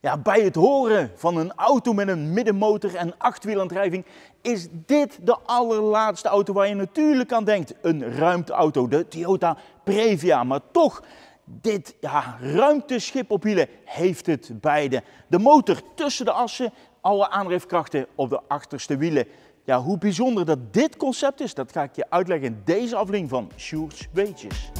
Ja, bij het horen van een auto met een middenmotor en achtwielaandrijving is dit de allerlaatste auto waar je natuurlijk aan denkt. Een ruimteauto, de Toyota Previa. Maar toch, dit ja, ruimteschip op wielen heeft het beide. De motor tussen de assen, alle aandrijfkrachten op de achterste wielen. Ja, hoe bijzonder dat dit concept is, dat ga ik je uitleggen in deze aflevering van Sjoerds Weetjes.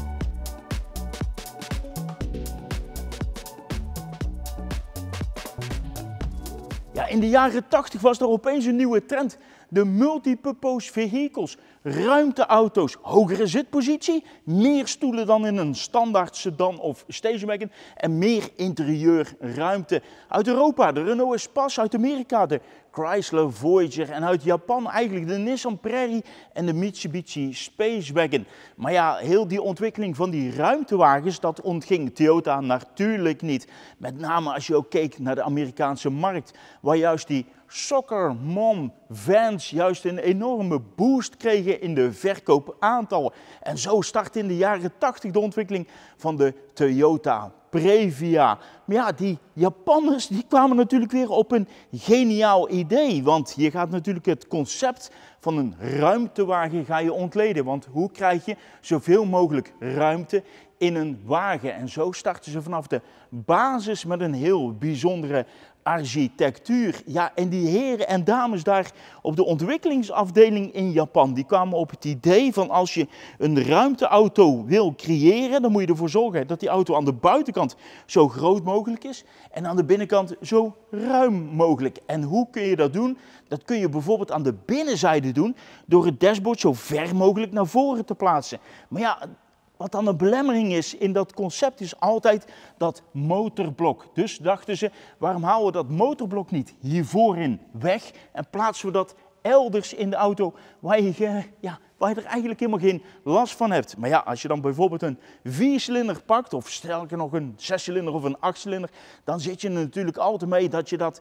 Ja, in de jaren 80 was er opeens een nieuwe trend. De multipurpose vehicles, ruimteauto's, hogere zitpositie, meer stoelen dan in een standaard sedan of stationwagon en meer interieurruimte. Uit Europa de Renault Espace, uit Amerika de Chrysler Voyager en uit Japan eigenlijk de Nissan Prairie en de Mitsubishi Wagon. Maar ja, heel die ontwikkeling van die ruimtewagens, dat ontging Toyota natuurlijk niet. Met name als je ook keek naar de Amerikaanse markt, waar juist die soccer mom juist een enorme boost kregen in de verkoopaantallen. En zo startte in de jaren 80 de ontwikkeling van de Toyota Previa. Maar ja, die Japanners die kwamen natuurlijk weer op een geniaal idee. Want je gaat natuurlijk het concept van een ruimtewagen ga je ontleden. Want hoe krijg je zoveel mogelijk ruimte in een wagen? En zo starten ze vanaf de basis met een heel bijzondere architectuur. Ja, en die heren en dames daar op de ontwikkelingsafdeling in Japan, die kwamen op het idee van als je een ruimteauto wil creëren, dan moet je ervoor zorgen dat die auto aan de buitenkant zo groot mogelijk is en aan de binnenkant zo ruim mogelijk. En hoe kun je dat doen? Dat kun je bijvoorbeeld aan de binnenzijde doen door het dashboard zo ver mogelijk naar voren te plaatsen. Maar ja, wat dan een belemmering is in dat concept is altijd dat motorblok. Dus dachten ze, waarom houden we dat motorblok niet hiervoorin weg en plaatsen we dat elders in de auto waar je, eh, ja, waar je er eigenlijk helemaal geen last van hebt. Maar ja, als je dan bijvoorbeeld een viercilinder pakt of stel ik nog een zescilinder of een achtcilinder, dan zit je er natuurlijk altijd mee dat je dat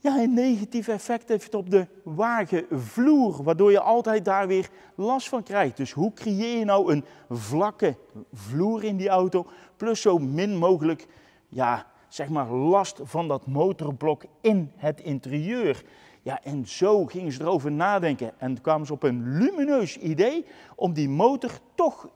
ja, een negatief effect heeft het op de wagenvloer, waardoor je altijd daar weer last van krijgt. Dus hoe creëer je nou een vlakke vloer in die auto, plus zo min mogelijk ja, zeg maar last van dat motorblok in het interieur? Ja, en zo gingen ze erover nadenken en kwamen ze op een lumineus idee om die motor toch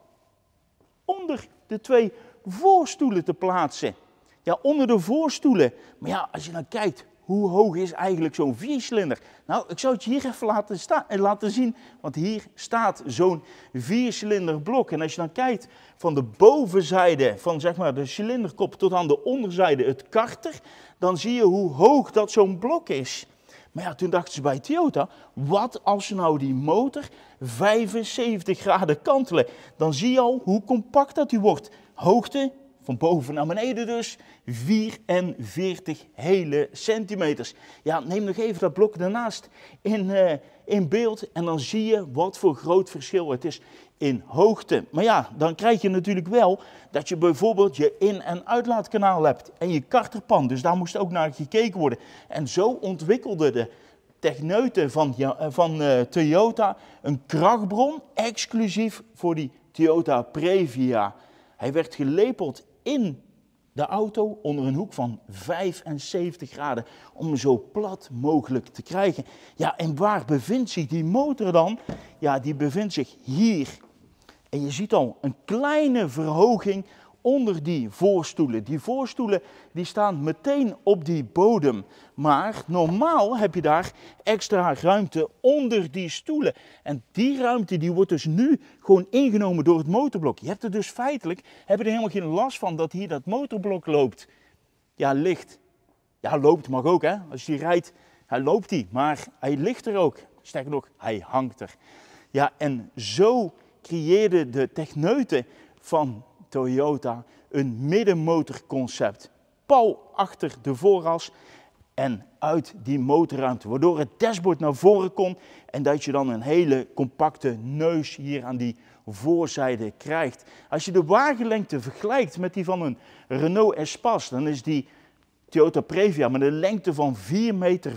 onder de twee voorstoelen te plaatsen. Ja, onder de voorstoelen. Maar ja, als je dan kijkt hoe hoog is eigenlijk zo'n viercilinder? Nou, ik zou het je hier even laten, eh, laten zien, want hier staat zo'n viercilinder blok. En als je dan kijkt van de bovenzijde van zeg maar, de cilinderkop tot aan de onderzijde, het karter, dan zie je hoe hoog dat zo'n blok is. Maar ja, toen dachten ze bij Toyota, wat als ze nou die motor 75 graden kantelen? Dan zie je al hoe compact dat die wordt. Hoogte van boven naar beneden dus, 44 hele centimeters. Ja, neem nog even dat blok daarnaast in, eh, in beeld en dan zie je wat voor groot verschil het is in hoogte. Maar ja, dan krijg je natuurlijk wel dat je bijvoorbeeld je in- en uitlaatkanaal hebt en je karterpan. Dus daar moest ook naar gekeken worden. En zo ontwikkelde de techneuten van, eh, van eh, Toyota een krachtbron exclusief voor die Toyota Previa. Hij werd gelepeld in de auto onder een hoek van 75 graden om zo plat mogelijk te krijgen. Ja, en waar bevindt zich die motor dan? Ja, die bevindt zich hier. En je ziet al een kleine verhoging onder die voorstoelen. Die voorstoelen die staan meteen op die bodem. Maar normaal heb je daar extra ruimte onder die stoelen. En die ruimte die wordt dus nu gewoon ingenomen door het motorblok. Je hebt er dus feitelijk heb je er helemaal geen last van dat hier dat motorblok loopt. Ja, ligt. Ja, loopt mag ook hè. Als je rijdt, hij loopt hij. maar hij ligt er ook. Sterker nog, hij hangt er. Ja, en zo creëerde de techneuten van Toyota een middenmotorconcept. Pauw achter de voorras en uit die motorruimte, waardoor het dashboard naar voren komt en dat je dan een hele compacte neus hier aan die voorzijde krijgt. Als je de wagenlengte vergelijkt met die van een Renault Espace, dan is die Toyota Previa met een lengte van 4,75 meter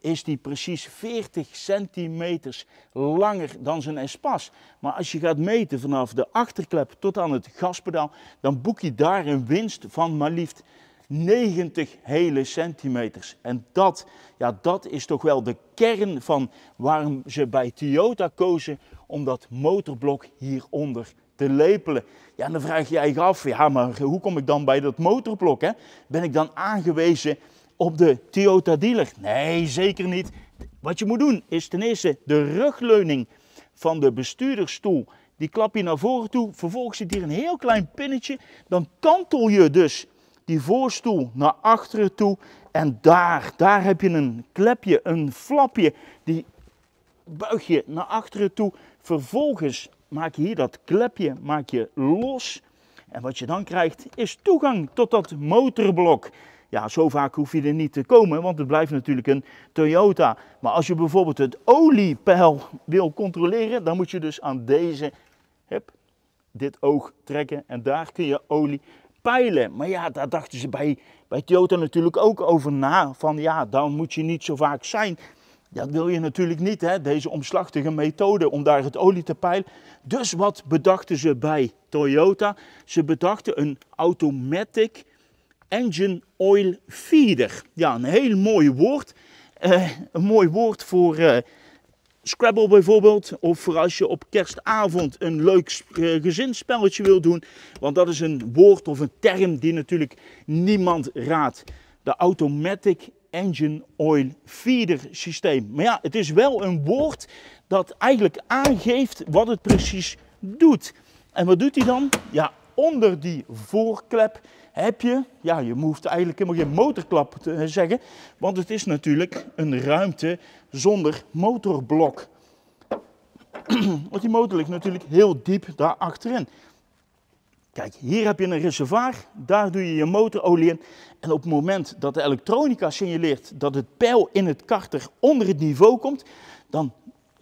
is die precies 40 centimeters langer dan zijn espas. Maar als je gaat meten vanaf de achterklep tot aan het gaspedaal, dan boek je daar een winst van maar liefst 90 hele centimeters. En dat, ja, dat is toch wel de kern van waarom ze bij Toyota kozen om dat motorblok hieronder te lepelen. Ja, en dan vraag je je af, ja, maar hoe kom ik dan bij dat motorblok? Hè? Ben ik dan aangewezen op de Toyota dealer? Nee, zeker niet. Wat je moet doen is ten eerste de rugleuning van de bestuurdersstoel. Die klap je naar voren toe. Vervolgens zit hier een heel klein pinnetje. Dan kantel je dus die voorstoel naar achteren toe. En daar, daar heb je een klepje, een flapje. Die buig je naar achteren toe. Vervolgens maak je hier dat klepje maak je los. En wat je dan krijgt is toegang tot dat motorblok. Ja, zo vaak hoef je er niet te komen, want het blijft natuurlijk een Toyota. Maar als je bijvoorbeeld het oliepeil wil controleren, dan moet je dus aan deze, heb dit oog trekken. En daar kun je olie peilen. Maar ja, daar dachten ze bij, bij Toyota natuurlijk ook over na. Van ja, dan moet je niet zo vaak zijn. Dat wil je natuurlijk niet, hè? deze omslachtige methode om daar het olie te peilen. Dus wat bedachten ze bij Toyota? Ze bedachten een automatic engine oil feeder. Ja, een heel mooi woord. Eh, een mooi woord voor eh, Scrabble bijvoorbeeld. Of voor als je op kerstavond een leuk uh, gezinsspelletje wil doen. Want dat is een woord of een term die natuurlijk niemand raadt. De automatic engine oil feeder systeem. Maar ja, het is wel een woord dat eigenlijk aangeeft wat het precies doet. En wat doet hij dan? Ja, onder die voorklep heb je, ja, je hoeft eigenlijk helemaal geen motorklap te zeggen, want het is natuurlijk een ruimte zonder motorblok. Want die motor ligt natuurlijk heel diep daar achterin. Kijk, hier heb je een reservoir, daar doe je je motorolie in. En op het moment dat de elektronica signaleert dat het pijl in het karter onder het niveau komt, dan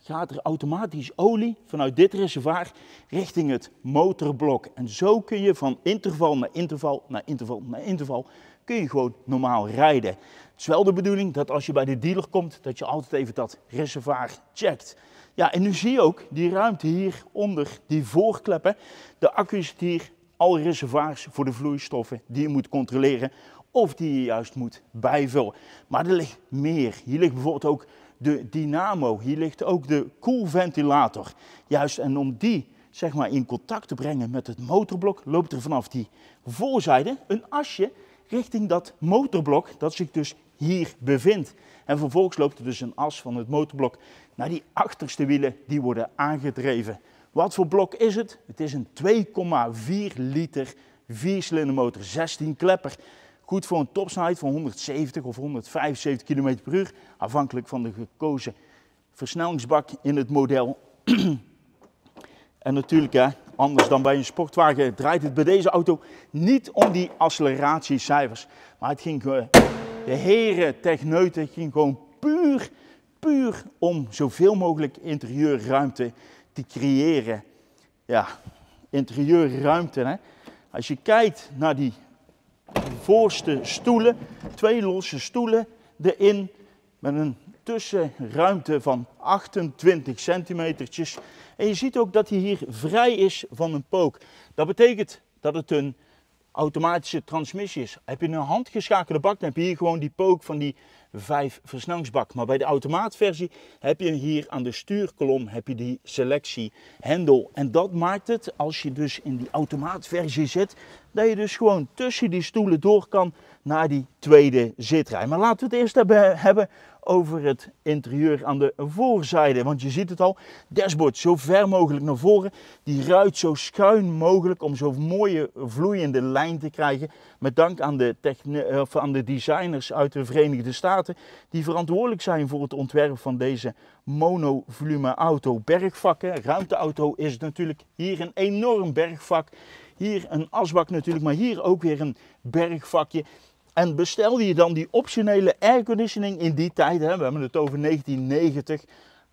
gaat er automatisch olie vanuit dit reservoir richting het motorblok. En zo kun je van interval naar interval naar interval naar interval kun je gewoon normaal rijden. Het is wel de bedoeling dat als je bij de dealer komt, dat je altijd even dat reservoir checkt. Ja, en nu zie je ook die ruimte hier onder die voorkleppen. De accu zit hier al reservoirs voor de vloeistoffen die je moet controleren of die je juist moet bijvullen. Maar er ligt meer. Hier ligt bijvoorbeeld ook de dynamo, hier ligt ook de koelventilator. Juist, en om die zeg maar, in contact te brengen met het motorblok, loopt er vanaf die voorzijde een asje richting dat motorblok dat zich dus hier bevindt. En vervolgens loopt er dus een as van het motorblok naar die achterste wielen, die worden aangedreven. Wat voor blok is het? Het is een 2,4 liter viercilindermotor, 16 klepper. Goed voor een topsnelheid van 170 of 175 km per uur, afhankelijk van de gekozen versnellingsbak in het model. en natuurlijk, hè, anders dan bij een sportwagen, draait het bij deze auto niet om die acceleratiecijfers. Maar het ging, de heren techneuten ging gewoon puur, puur om zoveel mogelijk interieurruimte te creëren. Ja, interieurruimte. Hè. Als je kijkt naar die voorste stoelen, twee losse stoelen erin met een tussenruimte van 28 centimetertjes. En je ziet ook dat hij hier vrij is van een pook. Dat betekent dat het een automatische transmissie is. Heb je een handgeschakelde bak, dan heb je hier gewoon die pook van die vijf versnellingsbak. Maar bij de automaatversie heb je hier aan de stuurkolom heb je die selectie hendel. En dat maakt het, als je dus in die automaatversie zit, dat je dus gewoon tussen die stoelen door kan naar die tweede zitrij. Maar laten we het eerst hebben, hebben over het interieur aan de voorzijde. Want je ziet het al, dashboard zo ver mogelijk naar voren. Die ruit zo schuin mogelijk om zo'n mooie vloeiende lijn te krijgen. Met dank aan de, eh, of aan de designers uit de Verenigde Staten. Die verantwoordelijk zijn voor het ontwerp van deze monovolume auto. Bergvakken, ruimteauto is natuurlijk hier een enorm bergvak. Hier een asbak natuurlijk, maar hier ook weer een bergvakje. En bestelde je dan die optionele airconditioning in die tijd, hè, we hebben het over 1990,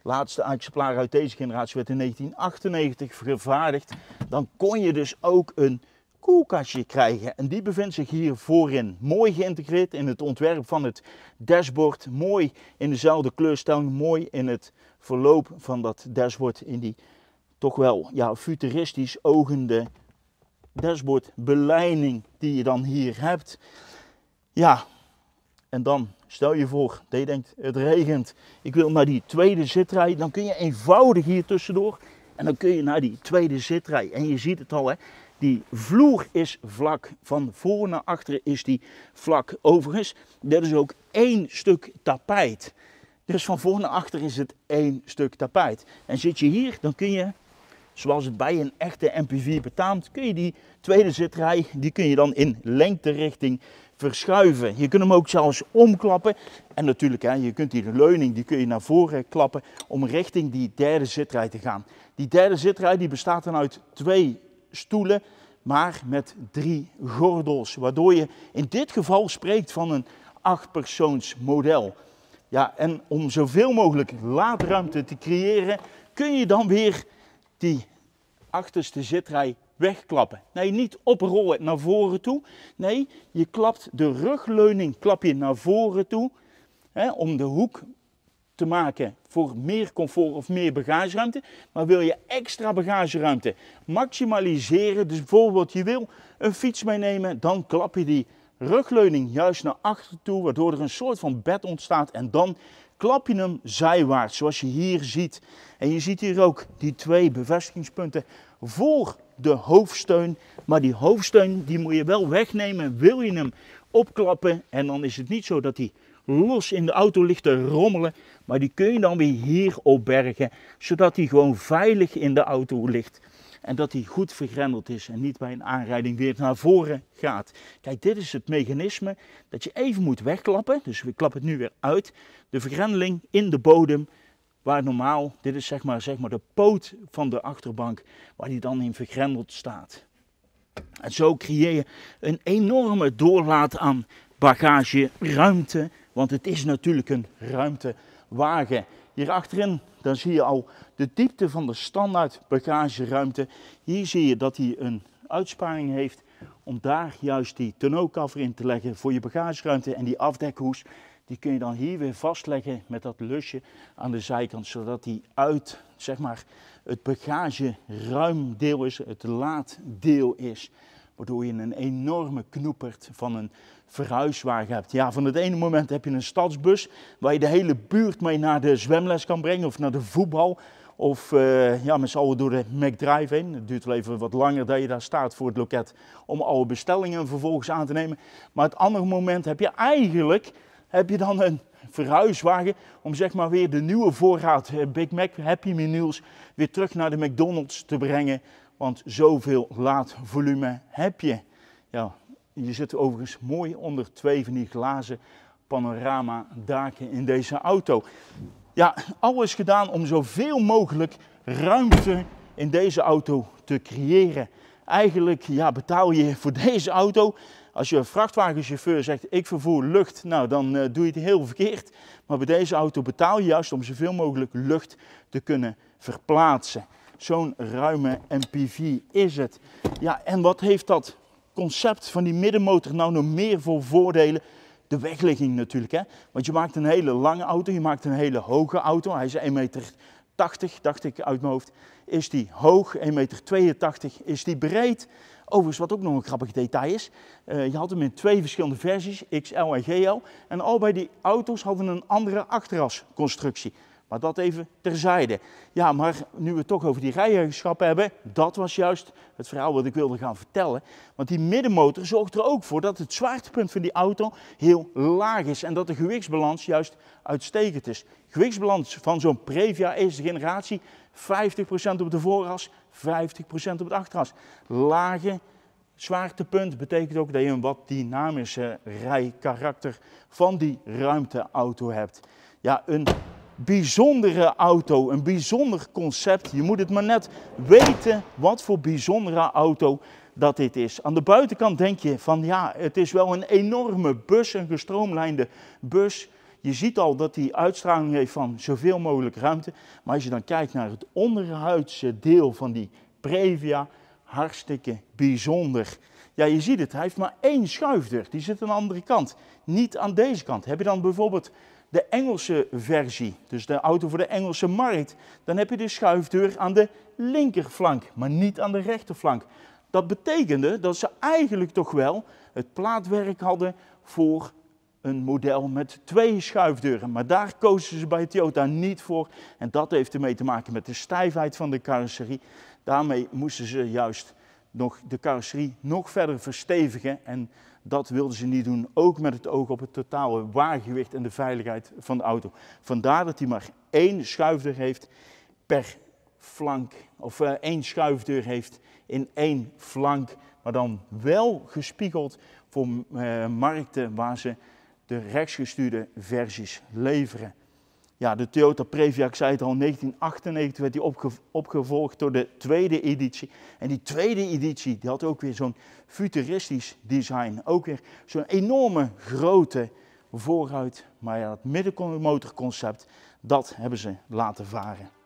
laatste exemplaar uit deze generatie werd in 1998 vervaardigd, dan kon je dus ook een koelkastje krijgen. En die bevindt zich hier voorin. Mooi geïntegreerd in het ontwerp van het dashboard. Mooi in dezelfde kleurstelling. Mooi in het verloop van dat dashboard. In die toch wel ja, futuristisch ogende dashboardbeleiding die je dan hier hebt. Ja, en dan stel je voor dat je denkt het regent. Ik wil naar die tweede zitrij. Dan kun je eenvoudig hier tussendoor en dan kun je naar die tweede zitrij. En je ziet het al hè. Die vloer is vlak. Van voor naar achter is die vlak. Overigens, dat is ook één stuk tapijt. Dus van voor naar achter is het één stuk tapijt. En zit je hier, dan kun je zoals het bij een echte MPV betaamt, kun je die tweede zitrij, die kun je dan in lengterichting verschuiven. Je kunt hem ook zelfs omklappen. En natuurlijk, hè, je kunt die leuning die kun je naar voren klappen om richting die derde zitrij te gaan. Die derde zitrij die bestaat dan uit twee stoelen, maar met drie gordels. Waardoor je in dit geval spreekt van een achtpersoonsmodel. model. Ja, en om zoveel mogelijk laadruimte te creëren, kun je dan weer die achterste zitrij wegklappen. Nee, niet oprollen naar voren toe. Nee, je klapt de rugleuning klap je naar voren toe hè, om de hoek te maken voor meer comfort of meer bagageruimte. Maar wil je extra bagageruimte maximaliseren, dus bijvoorbeeld je wil een fiets meenemen, dan klap je die rugleuning juist naar achter toe, waardoor er een soort van bed ontstaat en dan klap je hem zijwaarts, zoals je hier ziet. En je ziet hier ook die twee bevestigingspunten voor de hoofdsteun. Maar die hoofdsteun die moet je wel wegnemen, wil je hem opklappen. En dan is het niet zo dat hij los in de auto ligt te rommelen. Maar die kun je dan weer hier opbergen, zodat hij gewoon veilig in de auto ligt en dat die goed vergrendeld is en niet bij een aanrijding weer naar voren gaat. Kijk, dit is het mechanisme dat je even moet wegklappen. Dus we klappen het nu weer uit. De vergrendeling in de bodem waar normaal, dit is zeg maar, zeg maar de poot van de achterbank waar die dan in vergrendeld staat. En zo creëer je een enorme doorlaat aan bagageruimte, want het is natuurlijk een ruimtewagen. Hier achterin dan zie je al de diepte van de standaard bagageruimte. Hier zie je dat hij een uitsparing heeft om daar juist die tonneaucover in te leggen voor je bagageruimte. En die afdekhoes die kun je dan hier weer vastleggen met dat lusje aan de zijkant. Zodat die uit zeg maar, het bagageruimdeel is, het laaddeel is. Waardoor je een enorme knoepert van een verhuiswagen hebt. Ja, van het ene moment heb je een stadsbus waar je de hele buurt mee naar de zwemles kan brengen of naar de voetbal. Of eh, ja, met z'n allen door de McDrive heen. Het duurt wel even wat langer dat je daar staat voor het loket om alle bestellingen vervolgens aan te nemen. Maar het andere moment heb je eigenlijk heb je dan een verhuiswagen om zeg maar weer de nieuwe voorraad eh, Big Mac, Happy Meals weer terug naar de McDonald's te brengen want zoveel laadvolume heb je. Ja, je zit overigens mooi onder twee van die glazen panoramadaken in deze auto. Ja, alles gedaan om zoveel mogelijk ruimte in deze auto te creëren. Eigenlijk ja, betaal je voor deze auto. Als je een vrachtwagenchauffeur zegt ik vervoer lucht, nou dan eh, doe je het heel verkeerd. Maar bij deze auto betaal je juist om zoveel mogelijk lucht te kunnen verplaatsen. Zo'n ruime MPV is het. Ja, en wat heeft dat concept van die middenmotor nou nog meer voor voordelen? De wegligging natuurlijk, hè? Want je maakt een hele lange auto, je maakt een hele hoge auto. Hij is 1,80 meter, dacht ik uit mijn hoofd. Is die hoog, 1,82 meter, is die breed. Overigens, wat ook nog een grappig detail is, eh, je had hem in twee verschillende versies, XL en GL. En al bij die auto's hadden een andere achterasconstructie. Maar dat even terzijde. Ja, maar nu we het toch over die eigenschappen hebben, dat was juist het verhaal wat ik wilde gaan vertellen. Want die middenmotor zorgt er ook voor dat het zwaartepunt van die auto heel laag is en dat de gewichtsbalans juist uitstekend is. Gewichtsbalans van zo'n Previa eerste generatie, 50% op de vooras, 50% op het achteras. Lage zwaartepunt betekent ook dat je een wat dynamischer rijkarakter van die ruimteauto hebt. Ja, een bijzondere auto, een bijzonder concept. Je moet het maar net weten wat voor bijzondere auto dat dit is. Aan de buitenkant denk je van ja, het is wel een enorme bus, een gestroomlijnde bus. Je ziet al dat die uitstraling heeft van zoveel mogelijk ruimte. Maar als je dan kijkt naar het onderhuidse deel van die Previa, hartstikke bijzonder. Ja, je ziet het, hij heeft maar één schuifdeur. Die zit aan de andere kant, niet aan deze kant. Heb je dan bijvoorbeeld de Engelse versie, dus de auto voor de Engelse markt, dan heb je de schuifdeur aan de linkerflank, maar niet aan de rechterflank. Dat betekende dat ze eigenlijk toch wel het plaatwerk hadden voor een model met twee schuifdeuren. Maar daar kozen ze bij Toyota niet voor. En dat heeft ermee te maken met de stijfheid van de carrosserie. Daarmee moesten ze juist nog de carrosserie nog verder verstevigen. En dat wilden ze niet doen, ook met het oog op het totale waargewicht en de veiligheid van de auto. Vandaar dat hij maar één schuifdeur heeft per flank, of eh, één schuifdeur heeft in één flank, maar dan wel gespiegeld voor eh, markten waar ze de rechtsgestuurde versies leveren ja, de Toyota Previa, ik zei het al, in 1998 werd die opgevolgd door de tweede editie. En die tweede editie die had ook weer zo'n futuristisch design. Ook weer zo'n enorme grote vooruit. Maar ja, dat middenmotorconcept, dat hebben ze laten varen.